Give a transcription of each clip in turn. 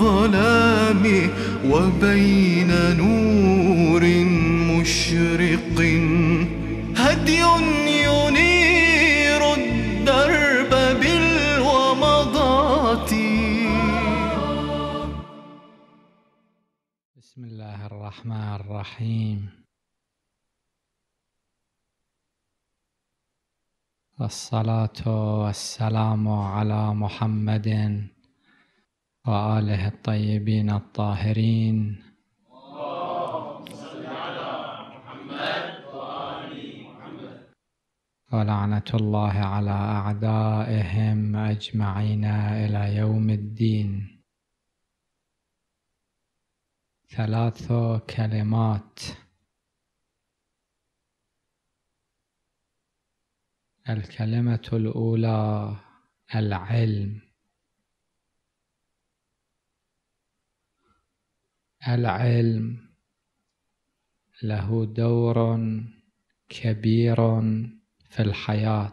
الظلام وبين نور مشرق هدي ينير الدرب بالومضات بسم الله الرحمن الرحيم والصلاة والسلام على محمد وآله الطيبين الطاهرين صل على محمد محمد ولعنة الله على أعدائهم أجمعين إلى يوم الدين ثلاث كلمات الكلمة الأولى العلم العلم له دور كبير في الحياه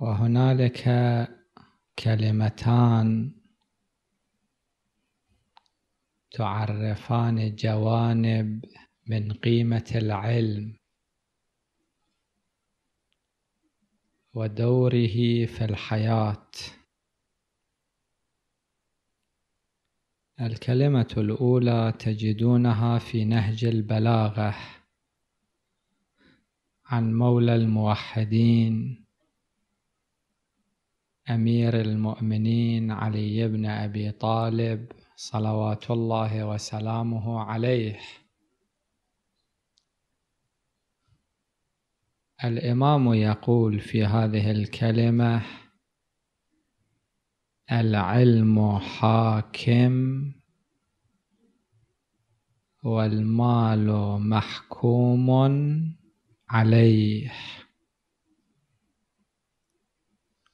وهنالك كلمتان تعرفان جوانب من قيمه العلم ودوره في الحياة الكلمة الأولى تجدونها في نهج البلاغة عن مولى الموحدين أمير المؤمنين علي بن أبي طالب صلوات الله وسلامه عليه الإمام يقول في هذه الكلمة العلم حاكم والمال محكوم عليه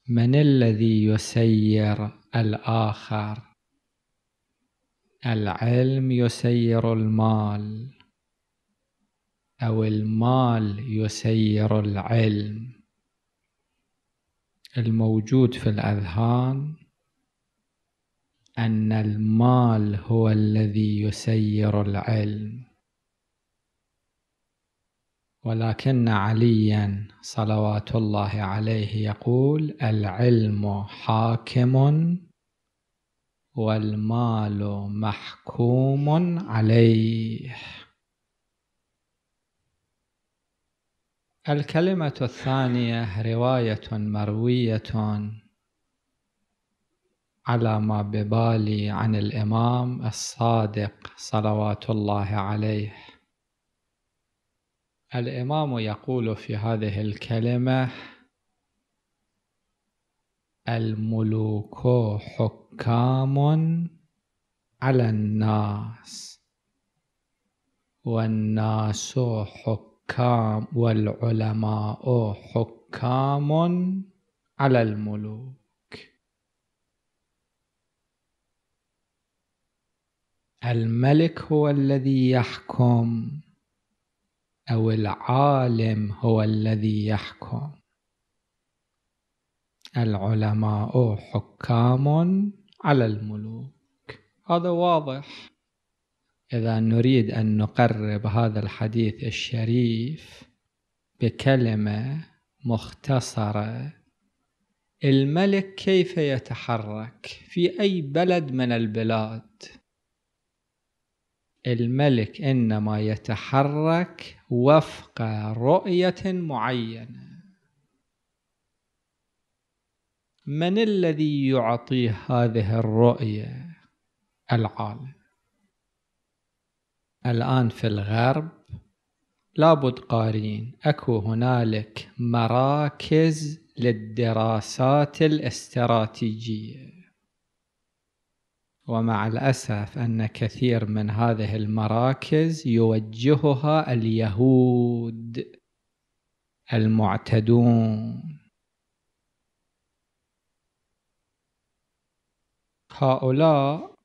من الذي يسير الآخر العلم يسير المال أو المال يسير العلم الموجود في الأذهان أن المال هو الذي يسير العلم ولكن عليا صلوات الله عليه يقول العلم حاكم والمال محكوم عليه الكلمة الثانية رواية مروية على ما ببالي عن الإمام الصادق صلوات الله عليه الإمام يقول في هذه الكلمة الملوك حكام على الناس والناس حكام الحكام والعلماء حكام على الملوك الملك هو الذي يحكم او العالم هو الذي يحكم العلماء حكام على الملوك هذا واضح إذا نريد أن نقرب هذا الحديث الشريف بكلمة مختصرة الملك كيف يتحرك في أي بلد من البلاد الملك إنما يتحرك وفق رؤية معينة من الذي يعطيه هذه الرؤية العالم الآن في الغرب لابد قارين أكو هنالك مراكز للدراسات الاستراتيجية ومع الأسف أن كثير من هذه المراكز يوجهها اليهود المعتدون هؤلاء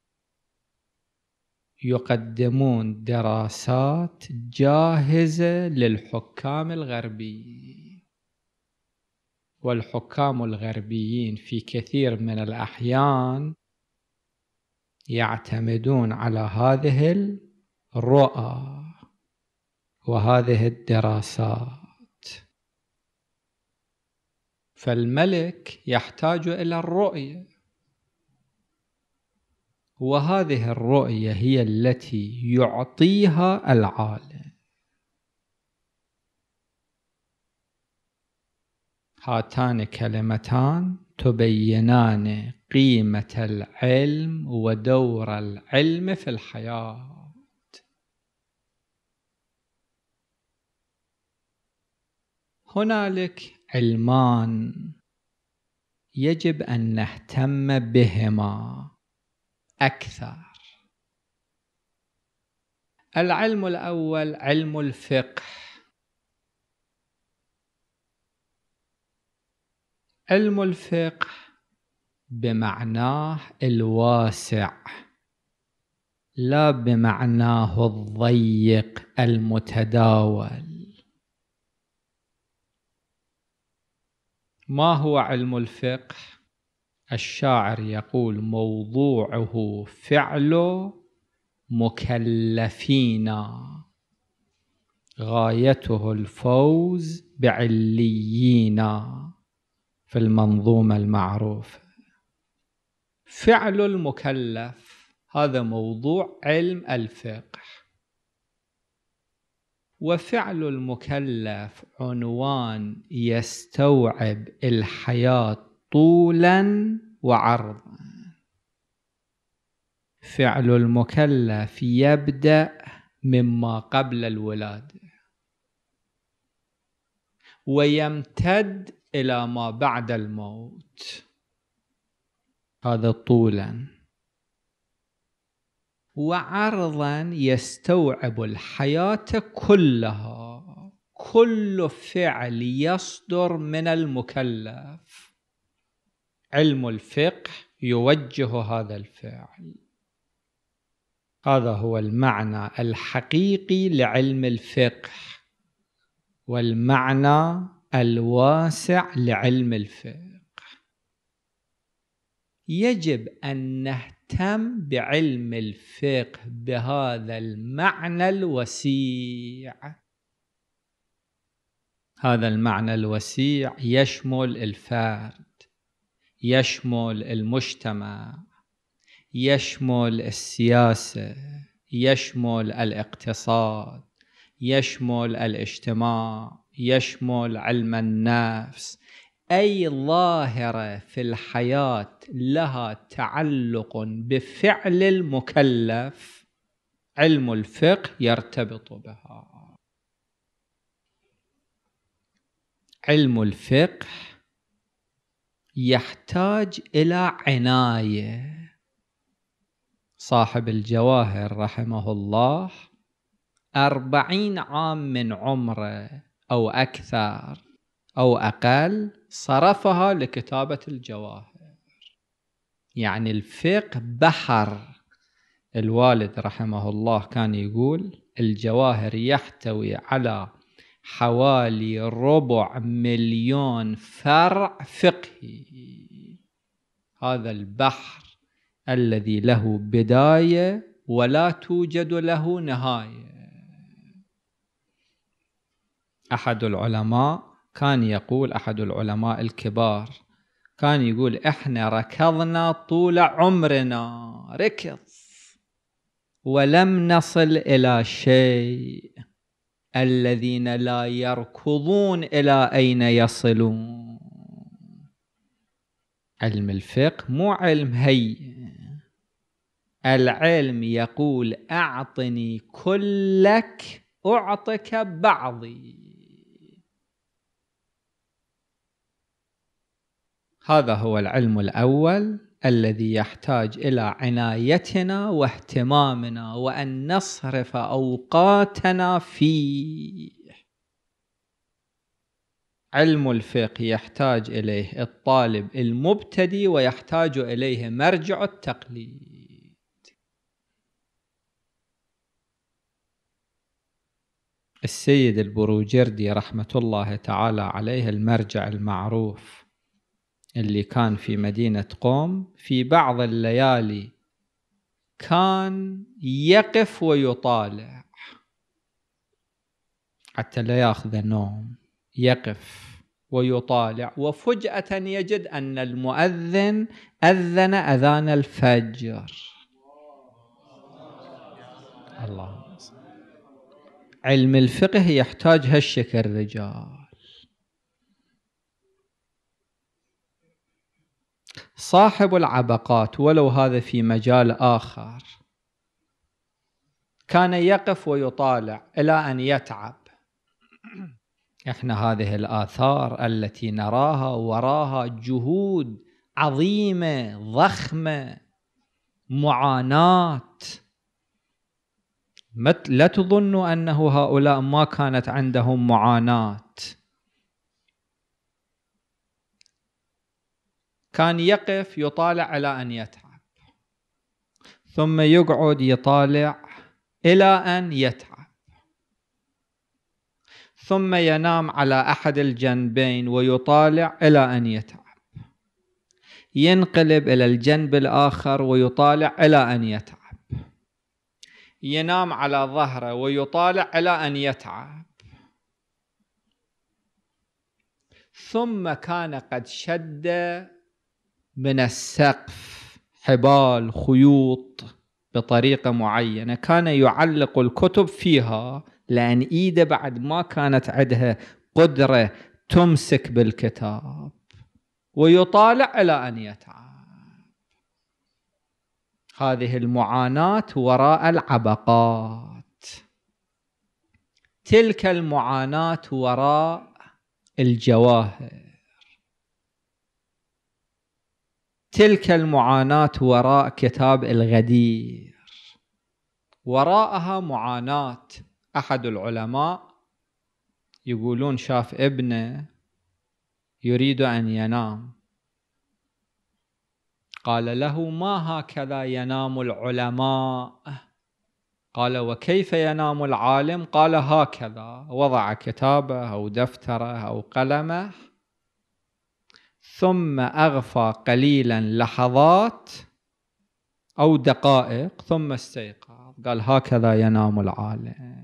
يقدمون دراسات جاهزة للحكام الغربيين والحكام الغربيين في كثير من الأحيان يعتمدون على هذه الرؤى وهذه الدراسات فالملك يحتاج إلى الرؤية وهذه الرؤية هي التي يعطيها العالم هاتان كلمتان تبينان قيمة العلم ودور العلم في الحياة هنالك علمان يجب أن نهتم بهما أكثر العلم الأول علم الفقه علم الفقه بمعناه الواسع لا بمعناه الضيق المتداول ما هو علم الفقه الشاعر يقول موضوعه فعل مكلفين غايته الفوز بعليين في المنظومة المعروفة فعل المكلف هذا موضوع علم الفقه وفعل المكلف عنوان يستوعب الحياة طولا وعرض فعل المكلف يبدأ مما قبل الولادة ويمتد إلى ما بعد الموت هذا طولا وعرضا يستوعب الحياة كلها كل فعل يصدر من المكلف علم الفقه يوجه هذا الفعل هذا هو المعنى الحقيقي لعلم الفقه والمعنى الواسع لعلم الفقه يجب أن نهتم بعلم الفقه بهذا المعنى الوسيع هذا المعنى الوسيع يشمل الفرد يشمل المجتمع يشمل السياسه يشمل الاقتصاد يشمل الاجتماع يشمل علم النفس اي ظاهره في الحياه لها تعلق بفعل المكلف علم الفقه يرتبط بها علم الفقه يحتاج إلى عناية صاحب الجواهر رحمه الله أربعين عام من عمره أو أكثر أو أقل صرفها لكتابة الجواهر يعني الفقه بحر الوالد رحمه الله كان يقول الجواهر يحتوي على حوالي ربع مليون فرع فقهي هذا البحر الذي له بداية ولا توجد له نهاية أحد العلماء كان يقول أحد العلماء الكبار كان يقول إحنا ركضنا طول عمرنا ركض ولم نصل إلى شيء الذين لا يركضون إلى أين يصلون علم الفقه مو علم هي العلم يقول أعطني كلك أعطك بعضي هذا هو العلم الأول الذي يحتاج الى عنايتنا واهتمامنا وان نصرف اوقاتنا فيه علم الفقه يحتاج اليه الطالب المبتدي ويحتاج اليه مرجع التقليد السيد البروجردي رحمه الله تعالى عليه المرجع المعروف اللي كان في مدينة قوم في بعض الليالي كان يقف ويطالع حتى لا ياخذ النوم يقف ويطالع وفجأة يجد أن المؤذن أذن أذان الفجر الله علم الفقه يحتاج هالشكل رجال صاحب العبقات ولو هذا في مجال آخر كان يقف ويطالع إلى أن يتعب احنا هذه الآثار التي نراها وراها جهود عظيمة ضخمة معاناة لا تظنوا أنه هؤلاء ما كانت عندهم معاناة كان يقف يطالع على أن يتعب ثم يقعد يطالع إلى أن يتعب ثم ينام على أحد الجنبين ويطالع إلى أن يتعب ينقلب إلى الجنب الآخر ويطالع إلى أن يتعب ينام على ظهره ويطالع إلى أن يتعب ثم كان قد شد من السقف حبال خيوط بطريقة معينة كان يعلق الكتب فيها لأن إيده بعد ما كانت عندها قدرة تمسك بالكتاب ويطالع إلى أن يتعب هذه المعاناة وراء العبقات تلك المعاناة وراء الجواهر تلك المعاناة وراء كتاب الغدير وراءها معاناة أحد العلماء يقولون شاف ابنه يريد أن ينام قال له ما هكذا ينام العلماء قال وكيف ينام العالم قال هكذا وضع كتابه أو دفتره أو قلمه ثم أغفى قليلا لحظات أو دقائق ثم استيقظ قال هكذا ينام العالم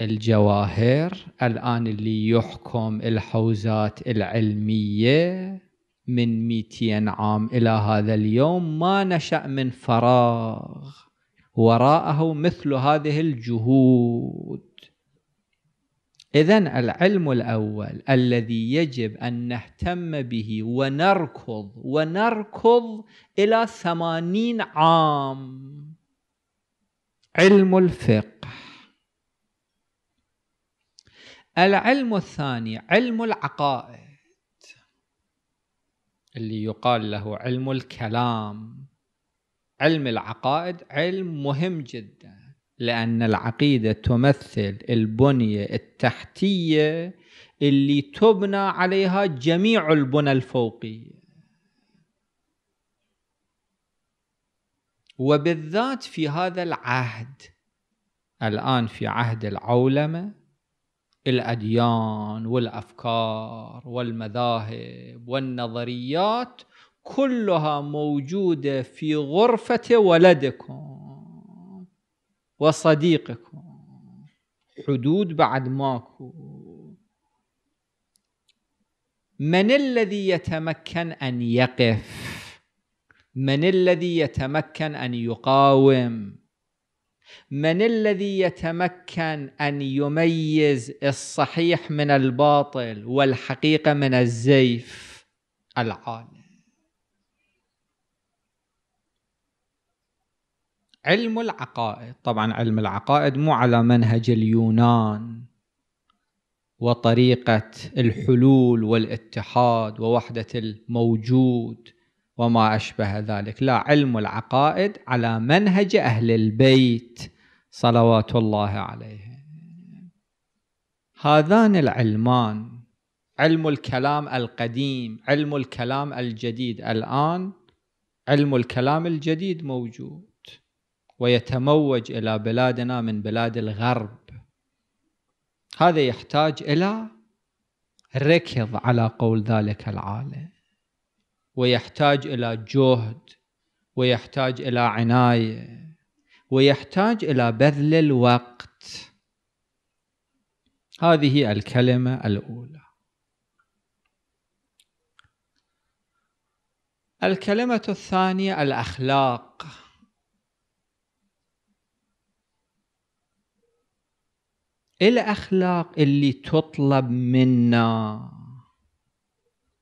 الجواهر الآن اللي يحكم الحوزات العلمية من 200 عام إلى هذا اليوم ما نشأ من فراغ وراءه مثل هذه الجهود إذا العلم الأول الذي يجب أن نهتم به ونركض ونركض إلى ثمانين عام علم الفقه العلم الثاني علم العقائد اللي يقال له علم الكلام علم العقائد علم مهم جداً لأن العقيدة تمثل البنية التحتية اللي تبنى عليها جميع البنى الفوقية وبالذات في هذا العهد الآن في عهد العولمة الأديان والأفكار والمذاهب والنظريات كلها موجودة في غرفة ولدكم وصديقك حدود بعد ماكو من الذي يتمكن أن يقف من الذي يتمكن أن يقاوم من الذي يتمكن أن يميز الصحيح من الباطل والحقيقة من الزيف العالي علم العقائد طبعا علم العقائد مو على منهج اليونان وطريقة الحلول والاتحاد ووحدة الموجود وما أشبه ذلك لا علم العقائد على منهج أهل البيت صلوات الله عليهم هذان العلمان علم الكلام القديم علم الكلام الجديد الآن علم الكلام الجديد موجود ويتموج الى بلادنا من بلاد الغرب هذا يحتاج الى ركض على قول ذلك العالم ويحتاج الى جهد ويحتاج الى عنايه ويحتاج الى بذل الوقت هذه الكلمه الاولى الكلمه الثانيه الاخلاق الأخلاق اللي تطلب منا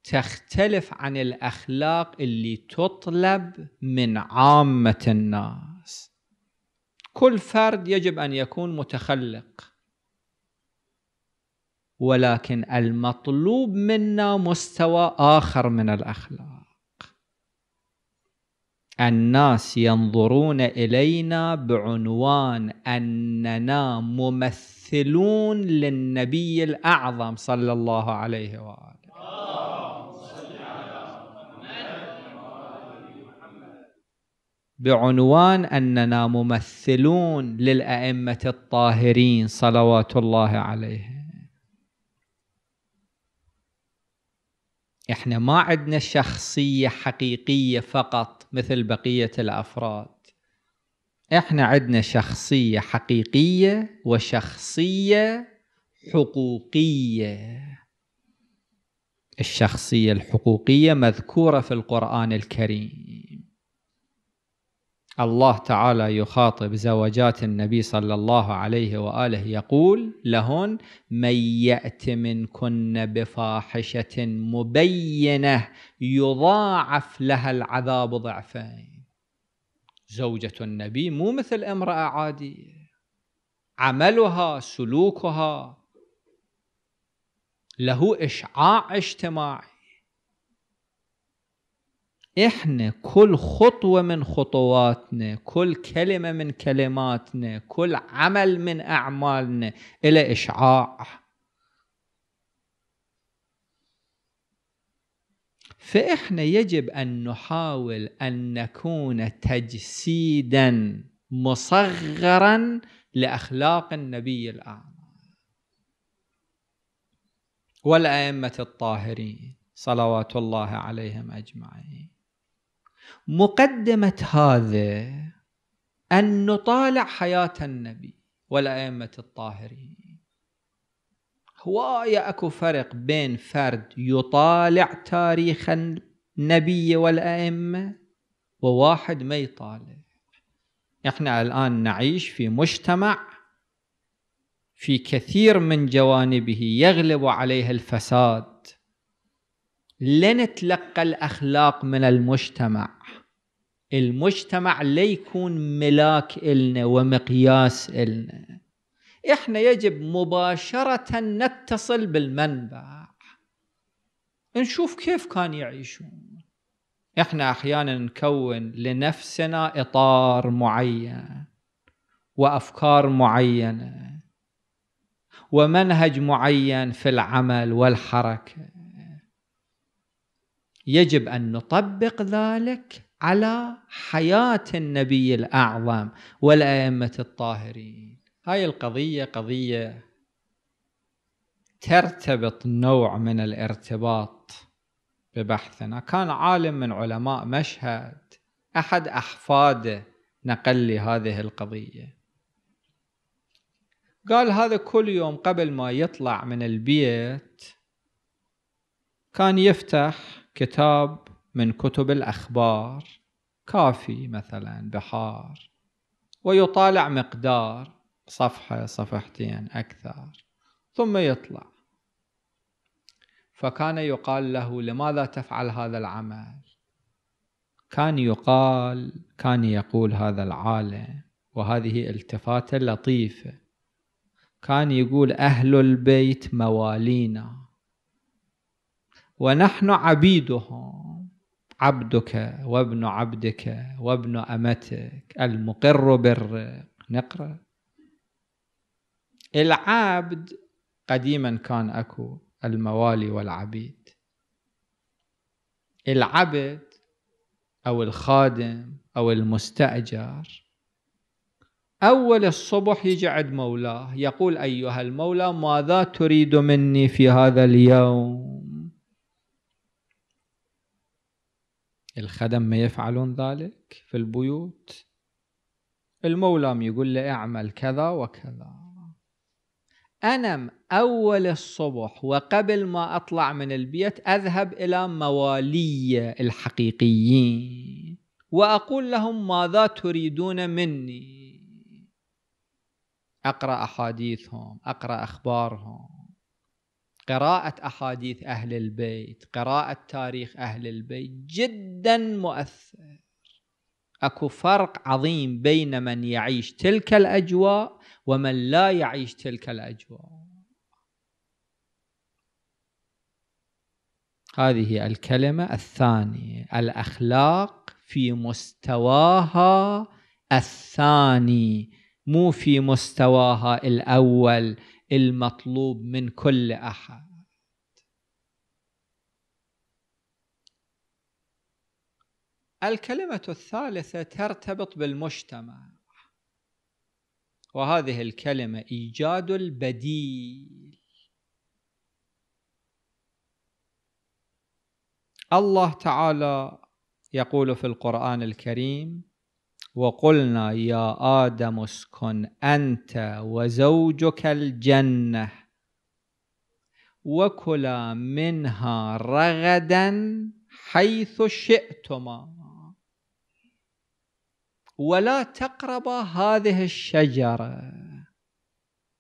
تختلف عن الأخلاق اللي تطلب من عامة الناس كل فرد يجب أن يكون متخلق ولكن المطلوب منا مستوى آخر من الأخلاق الناس ينظرون إلينا بعنوان أننا ممثلين ممثلون للنبي الأعظم صلى الله عليه وآله بعنوان أننا ممثلون للأئمة الطاهرين صلوات الله عليهم احنا ما عندنا شخصية حقيقية فقط مثل بقية الأفراد احنا عندنا شخصية حقيقية وشخصية حقوقية الشخصية الحقوقية مذكورة في القرآن الكريم الله تعالى يخاطب زوجات النبي صلى الله عليه وآله يقول لهن من يأت منكن بفاحشة مبينة يضاعف لها العذاب ضعفين زوجة النبي مو مثل امرأة عادية عملها سلوكها له إشعاع اجتماعي احنا كل خطوة من خطواتنا كل كلمة من كلماتنا كل عمل من أعمالنا إلى إشعاع فإحنا يجب أن نحاول أن نكون تجسيدا مصغرا لأخلاق النبي الأعظم والأئمة الطاهرين صلوات الله عليهم أجمعين مقدمة هذا أن نطالع حياة النبي والأئمة الطاهرين هواية أكو فرق بين فرد يطالع تاريخ النبي والأئمة وواحد ما يطالع احنا الآن نعيش في مجتمع في كثير من جوانبه يغلب عليها الفساد لنتلقى الأخلاق من المجتمع المجتمع ليكون ملاك إلنا ومقياس إلنا احنا يجب مباشرة نتصل بالمنبع نشوف كيف كان يعيشون احنا احيانا نكون لنفسنا اطار معين وافكار معينه ومنهج معين في العمل والحركه يجب ان نطبق ذلك على حياه النبي الاعظم والائمه الطاهرين هاي القضية قضية ترتبط نوع من الارتباط ببحثنا كان عالم من علماء مشهد أحد أحفاده نقل لي هذه القضية قال هذا كل يوم قبل ما يطلع من البيت كان يفتح كتاب من كتب الأخبار كافي مثلا بحار ويطالع مقدار صفحة صفحتين أكثر ثم يطلع فكان يقال له لماذا تفعل هذا العمل كان يقال كان يقول هذا العالم وهذه التفاتة لطيفة كان يقول أهل البيت موالينا ونحن عبيدهم عبدك وابن عبدك وابن أمتك المقر بالرق نقرأ العبد قديما كان اكو الموالي والعبيد العبد او الخادم او المستاجر اول الصبح يجي عند مولاه يقول ايها المولى ماذا تريد مني في هذا اليوم الخدم ما يفعلون ذلك في البيوت المولى يقول له اعمل كذا وكذا أنا أول الصبح وقبل ما أطلع من البيت أذهب إلى موالي الحقيقيين وأقول لهم ماذا تريدون مني أقرأ أحاديثهم أقرأ أخبارهم قراءة أحاديث أهل البيت قراءة تاريخ أهل البيت جدا مؤثر أكو فرق عظيم بين من يعيش تلك الأجواء ومن لا يعيش تلك الأجواء هذه الكلمة الثانية الأخلاق في مستواها الثاني مو في مستواها الأول المطلوب من كل أحد الكلمة الثالثة ترتبط بالمجتمع وهذه الكلمة إيجاد البديل الله تعالى يقول في القرآن الكريم وقلنا يا آدم اسكن أنت وزوجك الجنة وكلا منها رغدا حيث شئتما ولا تقرب هذه الشجرة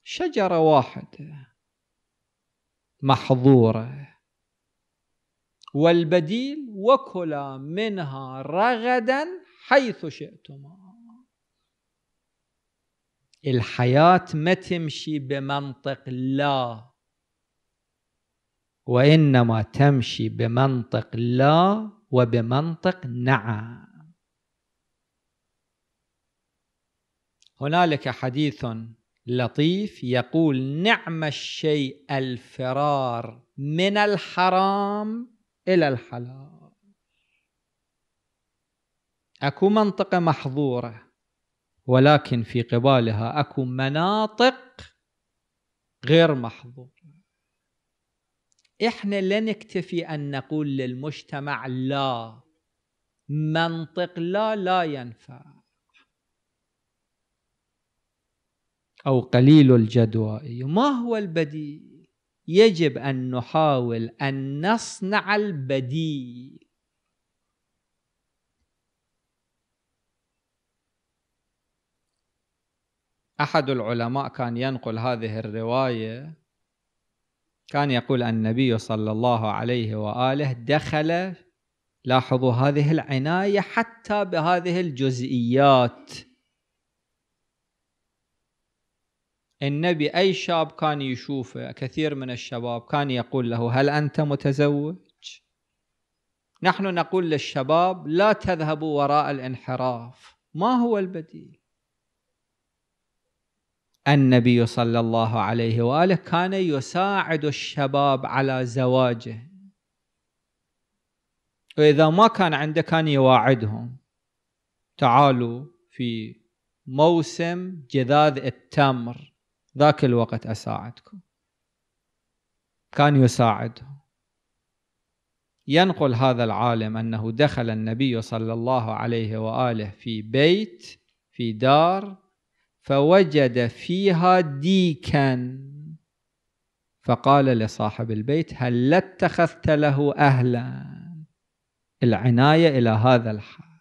شجرة واحدة محظورة والبديل وكلا منها رغدا حيث شئتما الحياة ما تمشي بمنطق لا وإنما تمشي بمنطق لا وبمنطق نعم هنالك حديث لطيف يقول نعم الشيء الفرار من الحرام إلى الحلال أكو منطقة محظورة ولكن في قبالها أكو مناطق غير محظورة إحنا لا نكتفي أن نقول للمجتمع لا منطق لا لا ينفع أو قليل الجدوى ما هو البديل يجب أن نحاول أن نصنع البديل أحد العلماء كان ينقل هذه الرواية كان يقول النبي صلى الله عليه وآله دخل لاحظوا هذه العناية حتى بهذه الجزئيات النبي أي شاب كان يشوفه كثير من الشباب كان يقول له هل أنت متزوج؟ نحن نقول للشباب لا تذهبوا وراء الانحراف ما هو البديل؟ النبي صلى الله عليه وآله كان يساعد الشباب على زواجه وإذا ما كان عنده كان يواعدهم تعالوا في موسم جذاذ التمر ذاك الوقت أساعدكم كان يساعدهم ينقل هذا العالم أنه دخل النبي صلى الله عليه وآله في بيت في دار فوجد فيها ديكا فقال لصاحب البيت هل اتخذت له أهلا العناية إلى هذا الحال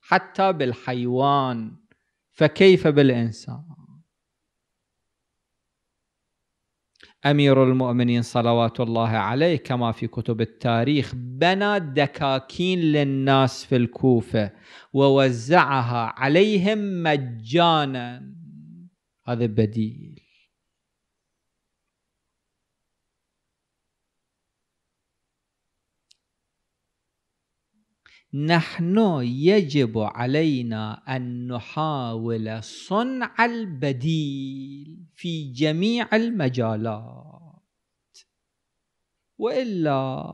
حتى بالحيوان فكيف بالإنسان امير المؤمنين صلوات الله عليه كما في كتب التاريخ بنى دكاكين للناس في الكوفه ووزعها عليهم مجانا هذا بديل نحن يجب علينا أن نحاول صنع البديل في جميع المجالات وإلا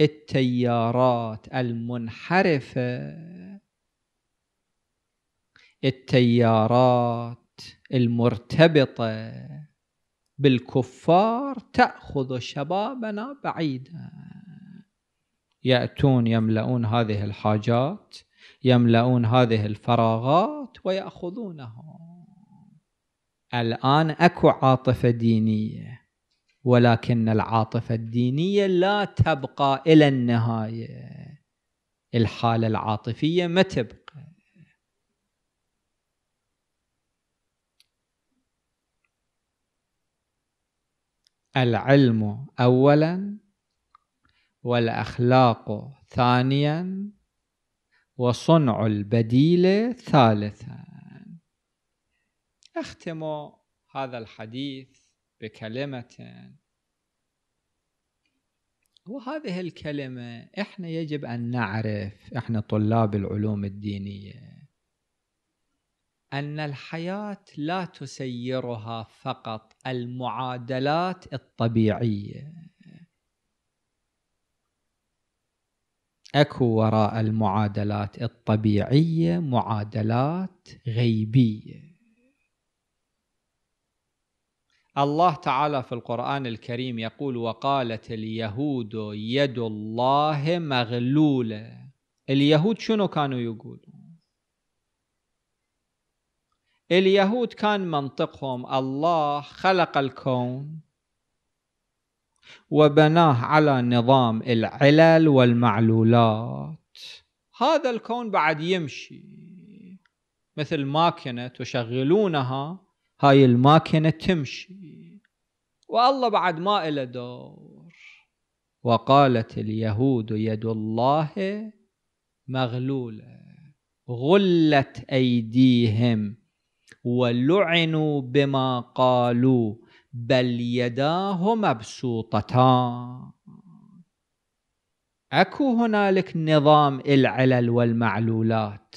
التيارات المنحرفة التيارات المرتبطة بالكفار تأخذ شبابنا بعيداً يأتون يملؤون هذه الحاجات يملؤون هذه الفراغات ويأخذونها الآن أكو عاطفة دينية ولكن العاطفة الدينية لا تبقى إلى النهاية الحالة العاطفية ما تبقى العلم أولاً والأخلاق ثانيا وصنع البديل ثالثا أختم هذا الحديث بكلمة وهذه الكلمة احنا يجب أن نعرف احنا طلاب العلوم الدينية أن الحياة لا تسيرها فقط المعادلات الطبيعية اكو وراء المعادلات الطبيعيه معادلات غيبيه الله تعالى في القران الكريم يقول وقالت اليهود يد الله مغلوله اليهود شنو كانوا يقولون اليهود كان منطقهم الله خلق الكون وبناه على نظام العلل والمعلولات هذا الكون بعد يمشي مثل ماكينة تشغلونها هاي الماكينة تمشي والله بعد ما إلى دور وقالت اليهود يد الله مغلولة غلت أيديهم ولعنوا بما قالوا بل يداه مبسوطتان اكو هنالك نظام العلل والمعلولات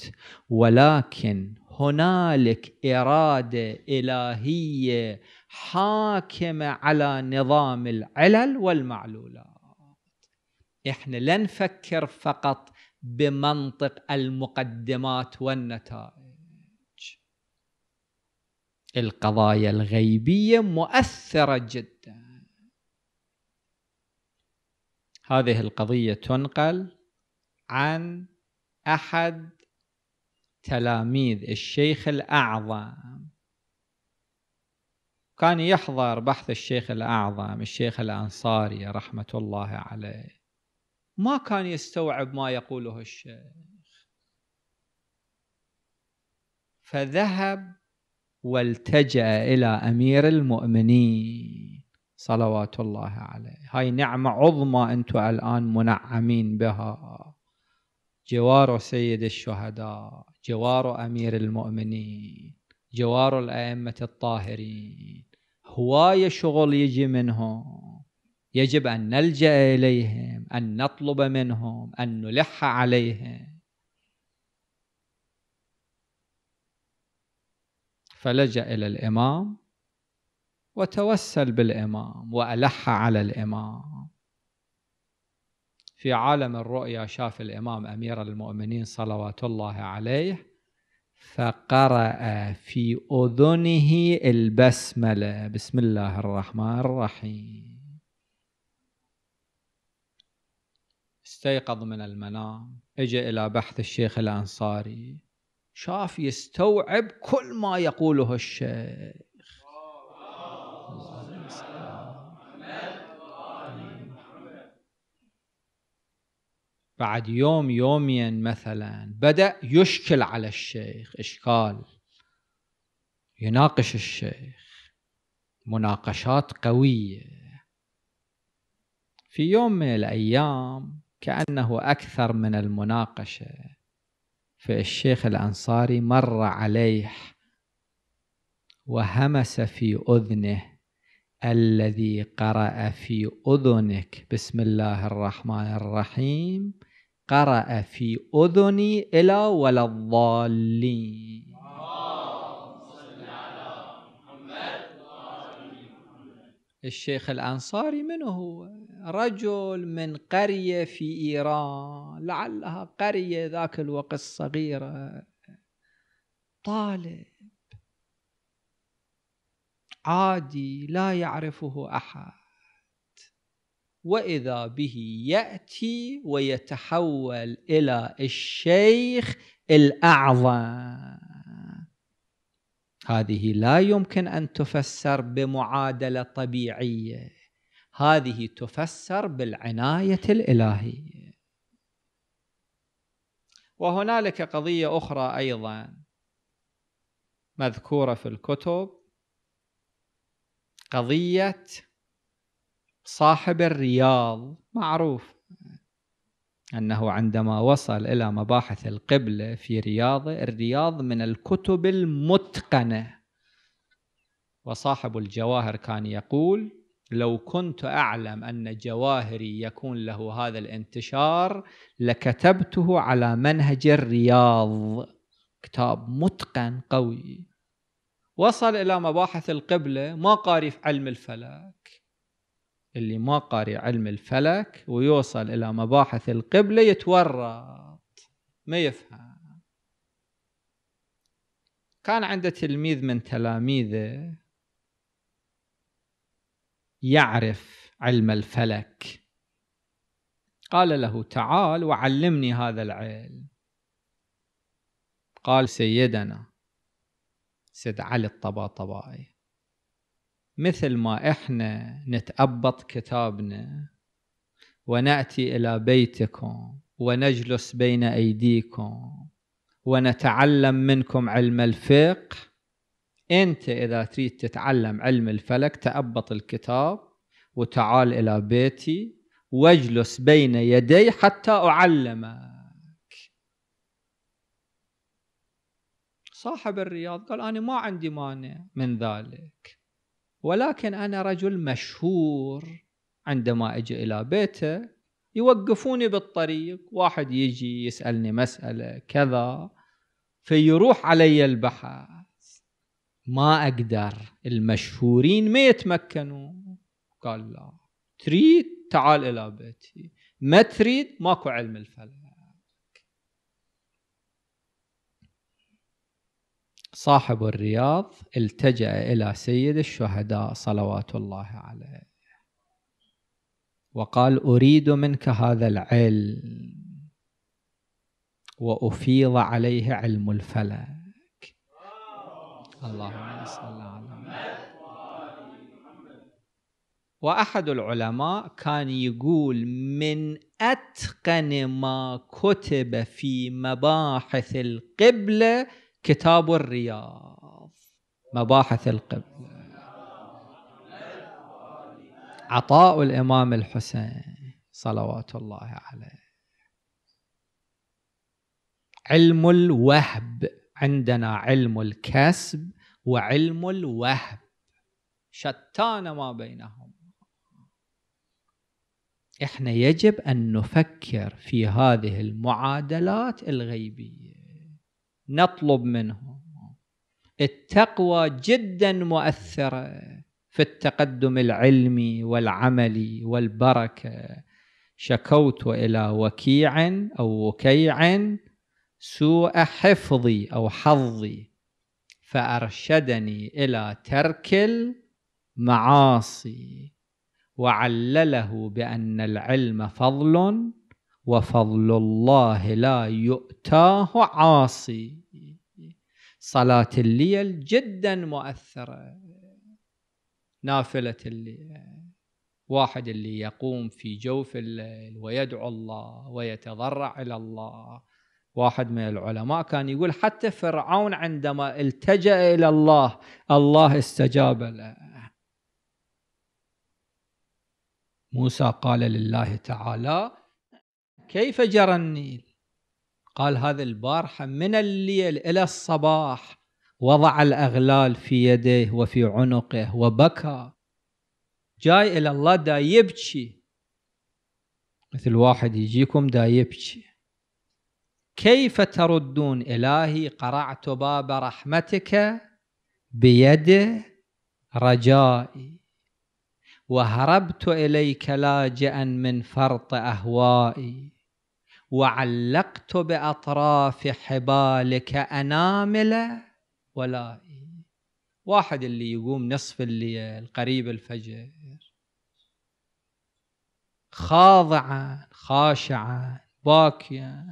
ولكن هنالك اراده الهيه حاكمه على نظام العلل والمعلولات احنا لا نفكر فقط بمنطق المقدمات والنتائج القضايا الغيبية مؤثرة جدا هذه القضية تنقل عن أحد تلاميذ الشيخ الأعظم كان يحضر بحث الشيخ الأعظم الشيخ الأنصاري رحمة الله عليه ما كان يستوعب ما يقوله الشيخ فذهب والتجأ إلى أمير المؤمنين صلوات الله عليه هاي نعمة عظمى أنتم الآن منعمين بها جوار سيد الشهداء جوار أمير المؤمنين جوار الأئمة الطاهرين هواية شغل يجي منهم يجب أن نلجأ إليهم أن نطلب منهم أن نلح عليهم فلجأ إلى الإمام وتوسل بالإمام وألح على الإمام في عالم الرؤيا شاف الإمام أمير المؤمنين صلوات الله عليه فقرأ في أذنه البسملة بسم الله الرحمن الرحيم استيقظ من المنام اجى إلى بحث الشيخ الأنصاري شاف يستوعب كل ما يقوله الشيخ بعد يوم يومين مثلا بدأ يشكل على الشيخ إشكال يناقش الشيخ مناقشات قوية في يوم من الأيام كأنه أكثر من المناقشة فالشيخ الأنصاري مر عليه وهمس في أذنه الذي قرأ في أذنك بسم الله الرحمن الرحيم قرأ في أذني إلى ولا الضالين الشيخ الأنصاري من هو رجل من قرية في إيران لعلها قرية ذاك الوقت صغيرة طالب عادي لا يعرفه أحد وإذا به يأتي ويتحول إلى الشيخ الأعظم هذه لا يمكن أن تفسر بمعادلة طبيعية هذه تفسر بالعناية الإلهية وهنالك قضية أخرى أيضا مذكورة في الكتب قضية صاحب الرياض معروف أنه عندما وصل إلى مباحث القبلة في رياض الرياض من الكتب المتقنة وصاحب الجواهر كان يقول لو كنت أعلم أن جواهري يكون له هذا الانتشار لكتبته على منهج الرياض كتاب متقن قوي وصل إلى مباحث القبلة ما قاري في علم الفلك اللي ما قاري علم الفلك ويوصل إلى مباحث القبلة يتورط ما يفهم كان عنده تلميذ من تلاميذه يعرف علم الفلك قال له تعال وعلمني هذا العلم قال سيدنا سيد علي الطباطبائي مثل ما احنا نتأبط كتابنا ونأتي إلى بيتكم ونجلس بين أيديكم ونتعلم منكم علم الفقه انت اذا تريد تتعلم علم الفلك تأبط الكتاب وتعال الى بيتي واجلس بين يدي حتى اعلمك صاحب الرياض قال انا ما عندي مانع من ذلك ولكن انا رجل مشهور عندما اجي الى بيته يوقفوني بالطريق واحد يجي يسالني مساله كذا فيروح علي البحر ما اقدر المشهورين ما يتمكنوا قال لا تريد تعال الى بيتي ما تريد ماكو علم الفلك صاحب الرياض التجأ إلى سيد الشهداء صلوات الله عليه وقال أريد منك هذا العلم وأفيض عليه علم الفلك اللهم صل على محمد وأحد العلماء كان يقول من أتقن ما كتب في مباحث القبلة كتاب الرياض مباحث القبلة عطاء الإمام الحسين صلوات الله عليه علم الوهب عندنا علم الكسب وعلم الوهب شتان ما بينهم احنا يجب ان نفكر في هذه المعادلات الغيبيه نطلب منهم التقوى جدا مؤثره في التقدم العلمي والعملي والبركه شكوت الى وكيع او وكيع سوء حفظي أو حظي فأرشدني إلى ترك المعاصي وعلله بأن العلم فضل وفضل الله لا يؤتاه عاصي صلاة الليل جدا مؤثرة نافلة الليل واحد اللي يقوم في جوف الليل ويدعو الله ويتضرع إلى الله واحد من العلماء كان يقول حتى فرعون عندما التجأ إلى الله الله استجاب له موسى قال لله تعالى كيف جرى النيل قال هذا البارحة من الليل إلى الصباح وضع الأغلال في يديه وفي عنقه وبكى جاي إلى الله دا يبكي مثل واحد يجيكم دا يبكي كيف تردون إلهي قرعت باب رحمتك بيد رجائي وهربت إليك لاجئا من فرط أهوائي وعلقت بأطراف حبالك أنامل ولائي واحد اللي يقوم نصف الليل قريب الفجر خاضعا خاشعا باكيا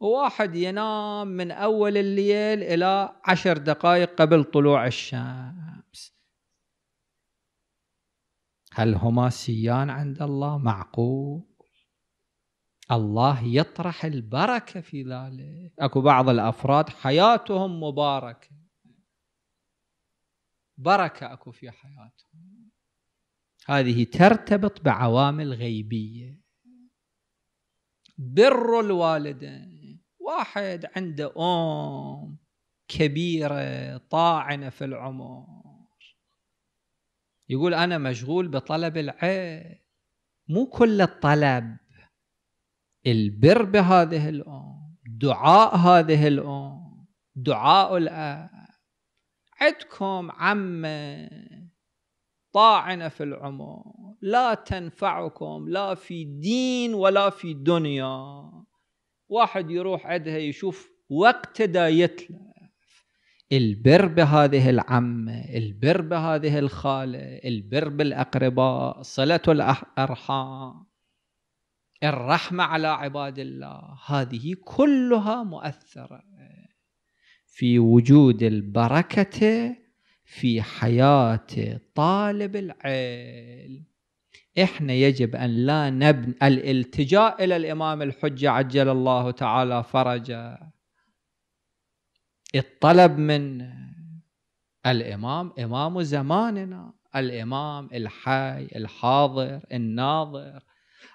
وواحد ينام من أول الليل إلى عشر دقائق قبل طلوع الشمس هل هما سيان عند الله معقول الله يطرح البركة في ذلك أكو بعض الأفراد حياتهم مباركة بركة أكو في حياتهم هذه ترتبط بعوامل غيبية بر الوالدين واحد عنده أم كبيرة طاعنة في العمر يقول أنا مشغول بطلب العلم مو كل الطلب البر بهذه الأم دعاء هذه الأم دعاء الأب عندكم عمه طاعنة في العمر لا تنفعكم لا في دين ولا في دنيا واحد يروح عندها يشوف وقت دايت يتلف البر بهذه العمة البر بهذه الخالة البر بالأقرباء صلة الأرحام الرحمة على عباد الله هذه كلها مؤثرة في وجود البركة في حياة طالب العلم احنا يجب ان لا نبني الالتجاء الى الامام الحجه عجل الله تعالى فرجه الطلب من الامام امام زماننا الامام الحي الحاضر الناظر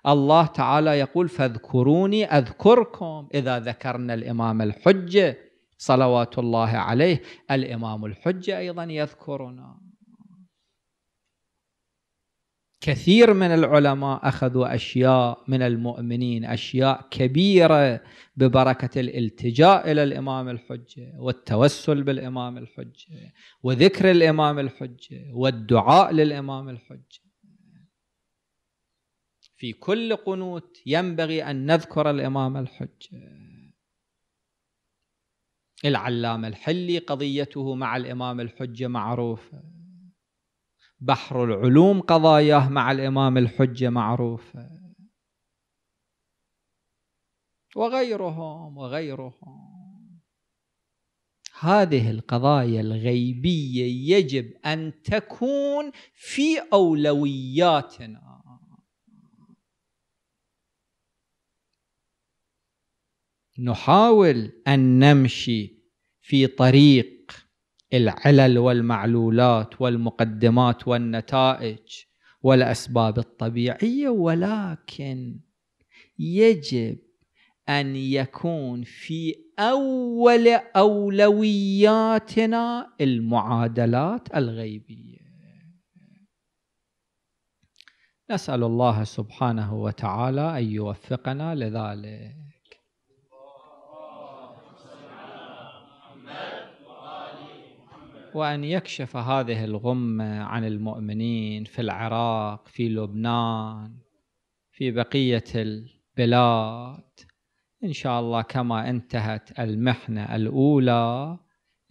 الله تعالى يقول فاذكروني اذكركم اذا ذكرنا الامام الحجه صلوات الله عليه الامام الحجه ايضا يذكرنا كثير من العلماء اخذوا اشياء من المؤمنين اشياء كبيره ببركه الالتجاء الى الامام الحجه والتوسل بالامام الحجه وذكر الامام الحجه والدعاء للامام الحجه في كل قنوت ينبغي ان نذكر الامام الحجه العلامه الحلي قضيته مع الامام الحجه معروفه بحر العلوم قضاياه مع الإمام الحجة معروفة وغيرهم وغيرهم هذه القضايا الغيبية يجب أن تكون في أولوياتنا نحاول أن نمشي في طريق العلل والمعلولات والمقدمات والنتائج والاسباب الطبيعيه ولكن يجب ان يكون في اول اولوياتنا المعادلات الغيبيه نسال الله سبحانه وتعالى ان يوفقنا لذلك وأن يكشف هذه الغمة عن المؤمنين في العراق في لبنان في بقية البلاد إن شاء الله كما انتهت المحنة الأولى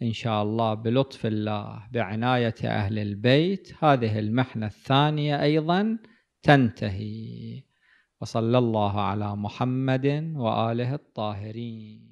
إن شاء الله بلطف الله بعناية أهل البيت هذه المحنة الثانية أيضا تنتهي وصلى الله على محمد وآله الطاهرين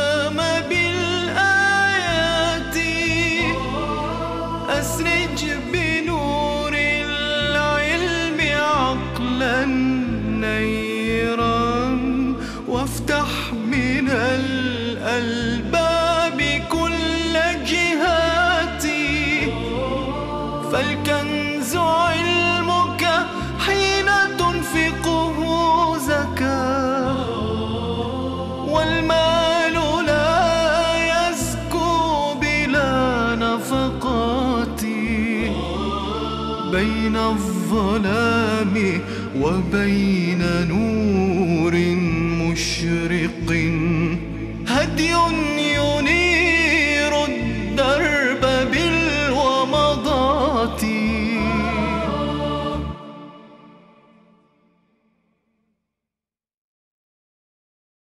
وبين نور مشرق